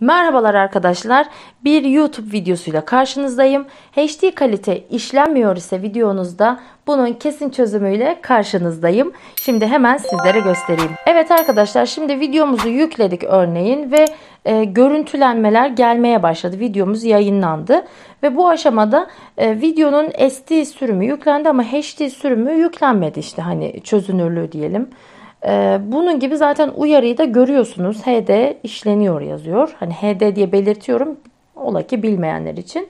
Merhabalar arkadaşlar. Bir YouTube videosuyla karşınızdayım. HD kalite işlenmiyor ise videonuzda bunun kesin çözümüyle karşınızdayım. Şimdi hemen sizlere göstereyim. Evet arkadaşlar şimdi videomuzu yükledik örneğin ve e, görüntülenmeler gelmeye başladı. Videomuz yayınlandı ve bu aşamada e, videonun SD sürümü yüklendi ama HD sürümü yüklenmedi işte hani çözünürlüğü diyelim. Ee, bunun gibi zaten uyarıyı da görüyorsunuz. HD işleniyor yazıyor. Hani HD diye belirtiyorum. Ola ki bilmeyenler için.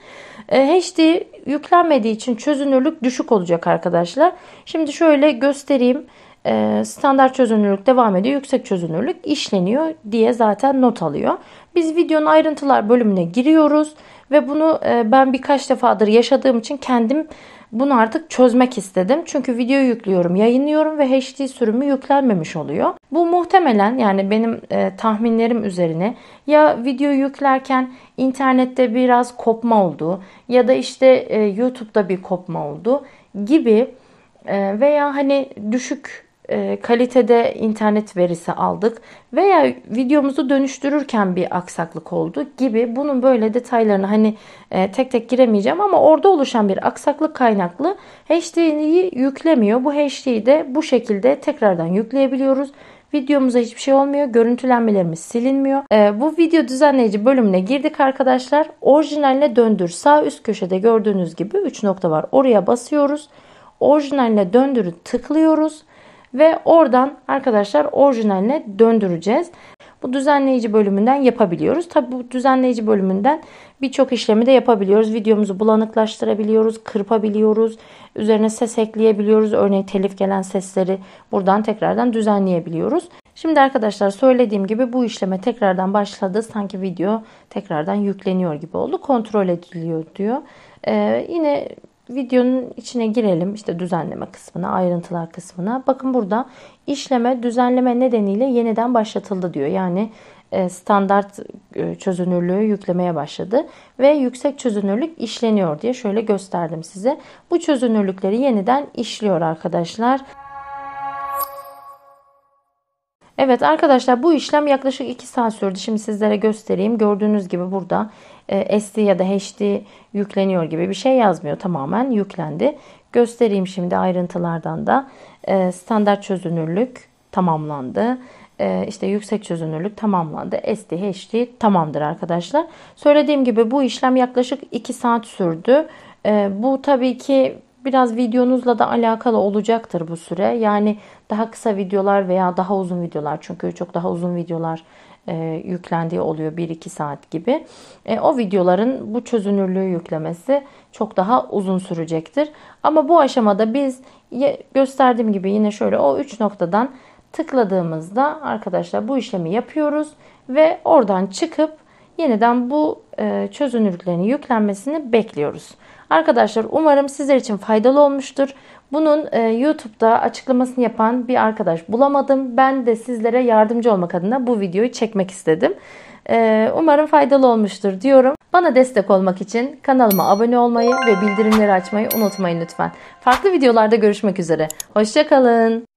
E, ee, HD yüklenmediği için çözünürlük düşük olacak arkadaşlar. Şimdi şöyle göstereyim. Ee, standart çözünürlük devam ediyor. Yüksek çözünürlük işleniyor diye zaten not alıyor. Biz videonun ayrıntılar bölümüne giriyoruz. Ve bunu e, ben birkaç defadır yaşadığım için kendim bunu artık çözmek istedim. Çünkü video yüklüyorum, yayınlıyorum ve HD sürümü yüklenmemiş oluyor. Bu muhtemelen yani benim e, tahminlerim üzerine ya video yüklerken internette biraz kopma oldu ya da işte e, YouTube'da bir kopma oldu gibi e, veya hani düşük e, kalitede internet verisi aldık veya videomuzu dönüştürürken bir aksaklık oldu gibi bunun böyle detaylarını hani e, tek tek giremeyeceğim ama orada oluşan bir aksaklık kaynaklı HD'yi yüklemiyor. Bu HD'yi de bu şekilde tekrardan yükleyebiliyoruz. Videomuza hiçbir şey olmuyor. Görüntülenmelerimiz silinmiyor. Ee, bu video düzenleyici bölümüne girdik arkadaşlar. Orijinaline döndür. Sağ üst köşede gördüğünüz gibi 3 nokta var. Oraya basıyoruz. Orijinaline döndürü tıklıyoruz ve oradan arkadaşlar orijinaline döndüreceğiz. Bu düzenleyici bölümünden yapabiliyoruz. Tabi bu düzenleyici bölümünden birçok işlemi de yapabiliyoruz. Videomuzu bulanıklaştırabiliyoruz, kırpabiliyoruz, üzerine ses ekleyebiliyoruz. Örneğin telif gelen sesleri buradan tekrardan düzenleyebiliyoruz. Şimdi arkadaşlar söylediğim gibi bu işleme tekrardan başladı. Sanki video tekrardan yükleniyor gibi oldu. Kontrol ediliyor diyor. Ee, yine videonun içine girelim. İşte düzenleme kısmına, ayrıntılar kısmına. Bakın burada işleme düzenleme nedeniyle yeniden başlatıldı diyor. Yani e, standart e, çözünürlüğü yüklemeye başladı ve yüksek çözünürlük işleniyor diye şöyle gösterdim size. Bu çözünürlükleri yeniden işliyor arkadaşlar. Evet arkadaşlar bu işlem yaklaşık 2 saat sürdü. Şimdi sizlere göstereyim. Gördüğünüz gibi burada e, SD ya da HD yükleniyor gibi bir şey yazmıyor. Tamamen yüklendi. Göstereyim şimdi ayrıntılardan da. E, standart çözünürlük tamamlandı. E, işte yüksek çözünürlük tamamlandı. SD, HD tamamdır arkadaşlar. Söylediğim gibi bu işlem yaklaşık 2 saat sürdü. Bu tabii ki Biraz videonuzla da alakalı olacaktır bu süre. Yani daha kısa videolar veya daha uzun videolar çünkü çok daha uzun videolar e, yüklendiği oluyor 1-2 saat gibi. E, o videoların bu çözünürlüğü yüklemesi çok daha uzun sürecektir. Ama bu aşamada biz gösterdiğim gibi yine şöyle o 3 noktadan tıkladığımızda arkadaşlar bu işlemi yapıyoruz ve oradan çıkıp yeniden bu e, çözünürlüklerin yüklenmesini bekliyoruz. Arkadaşlar umarım sizler için faydalı olmuştur. Bunun e, YouTube'da açıklamasını yapan bir arkadaş bulamadım. Ben de sizlere yardımcı olmak adına bu videoyu çekmek istedim. E, umarım faydalı olmuştur diyorum. Bana destek olmak için kanalıma abone olmayı ve bildirimleri açmayı unutmayın lütfen. Farklı videolarda görüşmek üzere. Hoşçakalın.